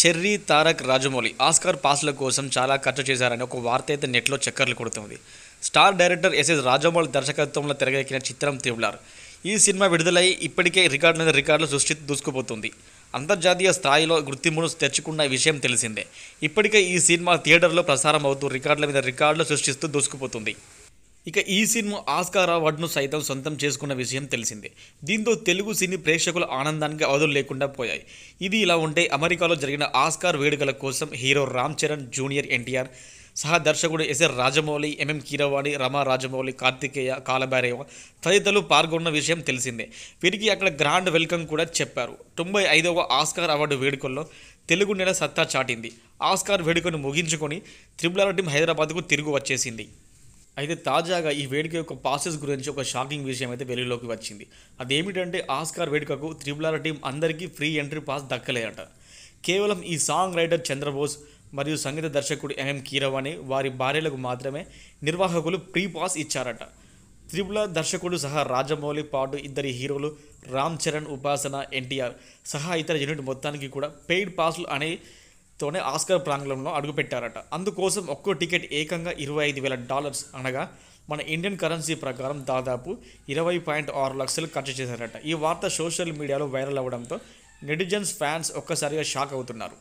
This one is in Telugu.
చెర్రీ తారక్ రాజమౌళి ఆస్కార్ పాస్ల కోసం చాలా ఖర్చు చేశారని ఒక వార్త అయితే నెట్లో చక్కర్లు కొడుతుంది స్టార్ డైరెక్టర్ ఎస్ఎస్ రాజమౌళి దర్శకత్వంలో తెరకెక్కిన చిత్రం తివ్లార్ ఈ సినిమా విడుదలై ఇప్పటికే రికార్డు మీద రికార్డులు సృష్టి దూసుకుపోతుంది అంతర్జాతీయ స్థాయిలో గుర్తింపును తెచ్చుకున్న విషయం తెలిసిందే ఇప్పటికే ఈ సినిమా థియేటర్లో ప్రసారం అవుతూ రికార్డుల మీద రికార్డులు సృష్టిస్తూ దూసుకుపోతుంది ఇక ఈ సినిమా ఆస్కార్ అవార్డును సైతం సొంతం చేసుకున్న విషయం తెలిసిందే దీంతో తెలుగు సినీ ప్రేక్షకుల ఆనందానికి అవధులు లేకుండా పోయాయి ఇది ఇలా ఉంటే అమెరికాలో జరిగిన ఆస్కార్ వేడుకల కోసం హీరో రామ్ చరణ్ జూనియర్ ఎన్టీఆర్ సహా దర్శకుడు ఎస్ఆర్ రాజమౌళి ఎంఎం కీరవాణి రమా రాజమౌళి కార్తికేయ కాలభైరవ తదితరులు పాల్గొన్న విషయం తెలిసిందే వీరికి అక్కడ గ్రాండ్ వెల్కమ్ కూడా చెప్పారు తొంభై ఐదవ ఆస్కార్ అవార్డు వేడుకల్లో తెలుగు నెల సత్తా చాటింది ఆస్కార్ వేడుకను ముగించుకొని త్రిబుల్ టీం హైదరాబాద్కు తిరిగి వచ్చేసింది అయితే తాజాగా ఈ వేడుక యొక్క పాసెస్ గురించి ఒక షాకింగ్ విషయం అయితే వెలుగులోకి వచ్చింది అదేమిటంటే ఆస్కార్ వేడుకకు త్రిబులాల టీం అందరికీ ఫ్రీ ఎంట్రీ పాస్ దక్కలేదట కేవలం ఈ సాంగ్ రైటర్ చంద్రబోస్ మరియు సంగీత దర్శకుడు ఎంఎం కీరవాణి వారి భార్యలకు మాత్రమే నిర్వాహకులు ప్రీ పాస్ ఇచ్చారట త్రిపుల దర్శకుడు సహా రాజమౌళి పాటు ఇద్దరి హీరోలు రామ్ చరణ్ ఉపాసన ఎన్టీఆర్ సహా ఇతర యూనిట్ మొత్తానికి కూడా పెయిడ్ పాస్లు అనే తోనే ఆస్కార్ ప్రాంగణంలో అడుగుపెట్టారట అందుకోసం ఒక్కో టికెట్ ఏకంగా ఇరవై ఐదు వేల డాలర్స్ అనగా మన ఇండియన్ కరెన్సీ ప్రకారం దాదాపు ఇరవై పాయింట్ ఆరు లక్షలు ఖర్చు చేశారట ఈ వార్త సోషల్ మీడియాలో వైరల్ అవ్వడంతో నెటిజన్స్ ఫ్యాన్స్ ఒక్కసారిగా షాక్ అవుతున్నారు